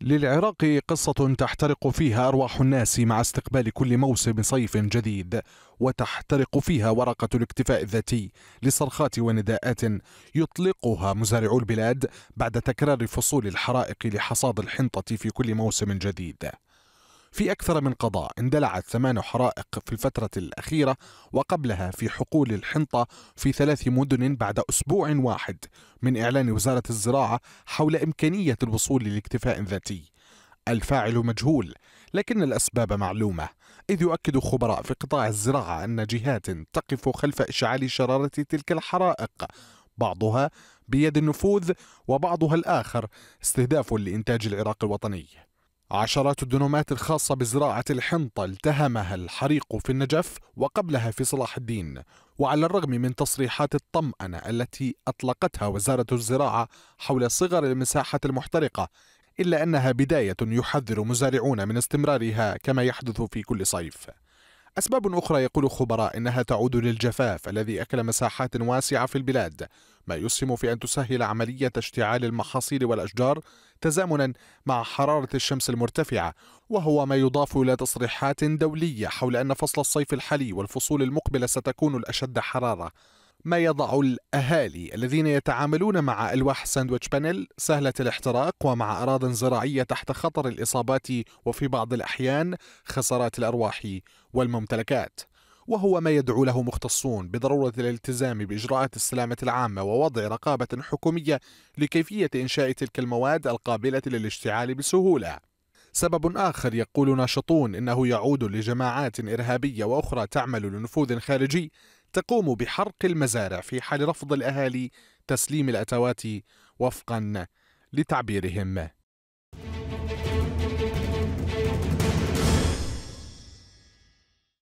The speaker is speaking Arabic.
للعراق قصة تحترق فيها أرواح الناس مع استقبال كل موسم صيف جديد وتحترق فيها ورقة الاكتفاء الذاتي لصرخات ونداءات يطلقها مزارعو البلاد بعد تكرار فصول الحرائق لحصاد الحنطة في كل موسم جديد في أكثر من قضاء اندلعت ثمان حرائق في الفترة الأخيرة وقبلها في حقول الحنطة في ثلاث مدن بعد أسبوع واحد من إعلان وزارة الزراعة حول إمكانية الوصول للاكتفاء ذاتي الفاعل مجهول لكن الأسباب معلومة إذ يؤكد خبراء في قطاع الزراعة أن جهات تقف خلف إشعال شرارة تلك الحرائق بعضها بيد النفوذ وبعضها الآخر استهداف لإنتاج العراق الوطني عشرات الدنومات الخاصة بزراعة الحنطة التهمها الحريق في النجف وقبلها في صلاح الدين وعلى الرغم من تصريحات الطمأنة التي أطلقتها وزارة الزراعة حول صغر المساحات المحترقة إلا أنها بداية يحذر مزارعون من استمرارها كما يحدث في كل صيف أسباب أخرى يقول خبراء إنها تعود للجفاف الذي أكل مساحات واسعة في البلاد ما يسهم في أن تسهل عملية اشتعال المحاصيل والأشجار تزامنا مع حرارة الشمس المرتفعة وهو ما يضاف إلى تصريحات دولية حول أن فصل الصيف الحالي والفصول المقبلة ستكون الأشد حرارة ما يضع الأهالي الذين يتعاملون مع ألواح ساندويتش بانيل سهلة الاحتراق ومع أراض زراعية تحت خطر الإصابات وفي بعض الأحيان خسارات الأرواح والممتلكات وهو ما يدعو له مختصون بضرورة الالتزام بإجراءات السلامة العامة ووضع رقابة حكومية لكيفية إنشاء تلك المواد القابلة للاشتعال بسهولة. سبب آخر يقول ناشطون إنه يعود لجماعات إرهابية وأخرى تعمل لنفوذ خارجي تقوم بحرق المزارع في حال رفض الأهالي تسليم الأتوات وفقا لتعبيرهم.